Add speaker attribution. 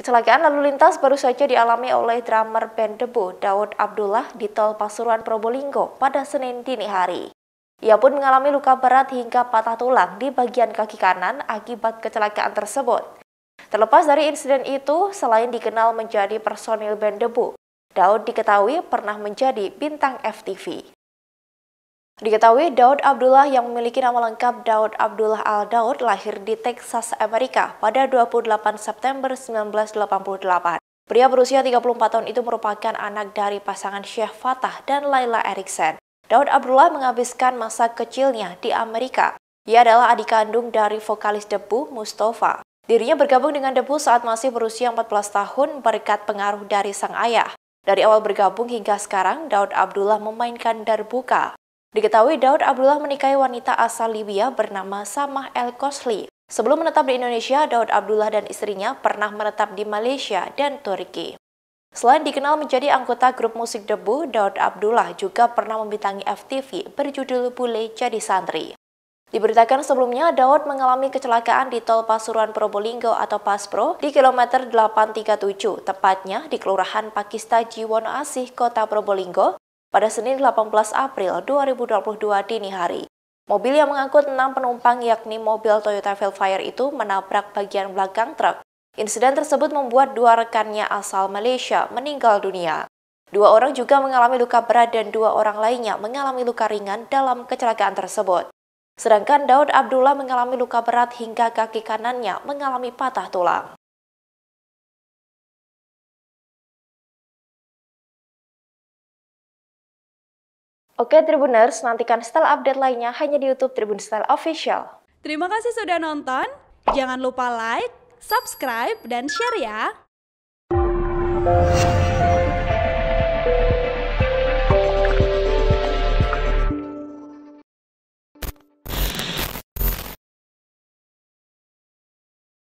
Speaker 1: Kecelakaan lalu lintas baru saja dialami oleh drummer band debu Daud Abdullah di tol Pasuruan Probolinggo pada Senin dini hari. Ia pun mengalami luka berat hingga patah tulang di bagian kaki kanan akibat kecelakaan tersebut. Terlepas dari insiden itu, selain dikenal menjadi personil band debu, Daud diketahui pernah menjadi bintang FTV. Diketahui Daud Abdullah yang memiliki nama lengkap Daud Abdullah Al Daud lahir di Texas, Amerika pada 28 September 1988. Pria berusia 34 tahun itu merupakan anak dari pasangan Syekh Fatah dan Laila Erikson. Daud Abdullah menghabiskan masa kecilnya di Amerika. Ia adalah adik kandung dari vokalis debu Mustafa. Dirinya bergabung dengan debu saat masih berusia 14 tahun berkat pengaruh dari sang ayah. Dari awal bergabung hingga sekarang, Daud Abdullah memainkan darbuka. Diketahui Daud Abdullah menikahi wanita asal Libya bernama Samah El Kosli. Sebelum menetap di Indonesia, Daud Abdullah dan istrinya pernah menetap di Malaysia dan Turki. Selain dikenal menjadi anggota grup musik debu, Daud Abdullah juga pernah membintangi FTV berjudul Bule Jadi Santri. Diberitakan sebelumnya, Daud mengalami kecelakaan di tol Pasuruan Probolinggo atau Paspro di kilometer 837, tepatnya di Kelurahan Pakista Jiwono Asih, Kota Probolinggo, pada Senin 18 April 2022 dini hari. Mobil yang mengangkut enam penumpang yakni mobil Toyota Velfire itu menabrak bagian belakang truk. Insiden tersebut membuat dua rekannya asal Malaysia meninggal dunia. Dua orang juga mengalami luka berat dan dua orang lainnya mengalami luka ringan dalam kecelakaan tersebut. Sedangkan Daud Abdullah mengalami luka berat hingga kaki kanannya mengalami patah tulang. Oke Tribuners, nantikan style update lainnya hanya di YouTube Tribun Style Official. Terima kasih sudah nonton. Jangan lupa like, subscribe, dan share ya.